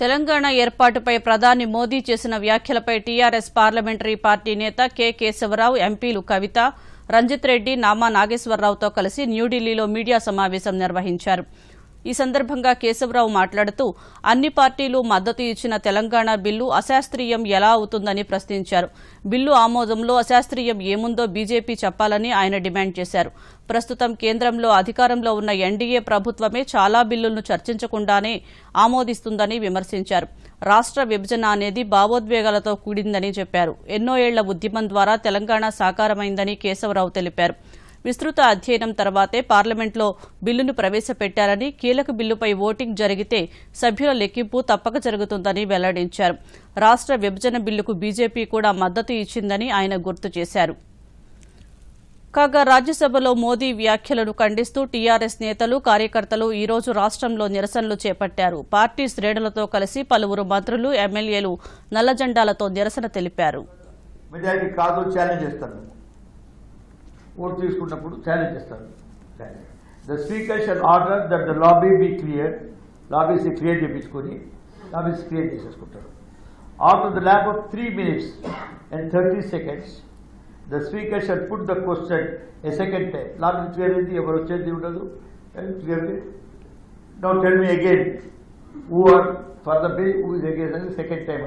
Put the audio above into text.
తెలంగాణ ఏర్పాటుపై ప్రధాని మోదీ చేసిన వ్యాఖ్యలపై టీఆర్ఎస్ పార్లమెంటరీ పార్టీ నేత కె కేశవరావు ఎంపీలు కవిత రంజిత్ రెడ్డి నామా నాగేశ్వరరావుతో కలిసి న్యూఢిల్లీలో మీడియా సమావేశం నిర్వహించారు ఈ సందర్భంగా కేశవరావు మాట్లాడుతూ అన్ని పార్టీలు మద్దతు ఇచ్చిన తెలంగాణ బిల్లు అశాస్త్రీయం ఎలా అవుతుందని ప్రశ్నించారు బిల్లు ఆమోదంలో అశాస్త్రీయం ఏముందో బీజేపీ చెప్పాలని ఆయన డిమాండ్ చేశారు ప్రస్తుతం కేంద్రంలో అధికారంలో ఉన్న ఎన్డీఏ ప్రభుత్వమే చాలా బిల్లులను చర్చించకుండానే ఆమోదిస్తుందని విమర్శించారు రాష్ట్ర విభజన అనేది భావోద్వేగాలతో కూడిందని చెప్పారు ఎన్నో ఏళ్ల ఉద్యమం ద్వారా తెలంగాణ సాకారమైందని కేశవరావు తెలిపారు విస్తృత అధ్యయనం తర్వాతే పార్లమెంట్లో బిల్లును ప్రవేశపెట్టారని కీలక బిల్లుపై ఓటింగ్ జరిగితే సభ్యుల లెక్కింపు తప్పక జరుగుతుందని వెల్లడించారు రాష్ట్ర విభజన బిల్లుకు బీజేపీ కూడా మద్దతు ఇచ్చిందని ఆయన గుర్తు చేశారు కాగా రాజ్యసభలో మోదీ వ్యాఖ్యలను ఖండిస్తూ టీఆర్ఎస్ నేతలు కార్యకర్తలు ఈ రోజు రాష్ట్రంలో నిరసనలు చేపట్టారు పార్టీ శ్రేణులతో కలిసి పలువురు మంత్రులు ఎమ్మెల్యేలు నల్లజెండాలతో నిరసన తెలిపారు కాదు ఛాలెంజ్ ఓటు తీసుకున్నప్పుడు ఛాలెంజ్ చేస్తారు the speaker shall order that the lobby be clear lobbies clear చేయించుకొని లాబీస్ క్లియర్ చేసేసుకుంటారు after the lapse of three minutes and thirty seconds the speaker should put the question a second time lobby clear అయింది ఎవరు వచ్చేది ఉండదు clearly now tell me again who are for the bill who is against the second time.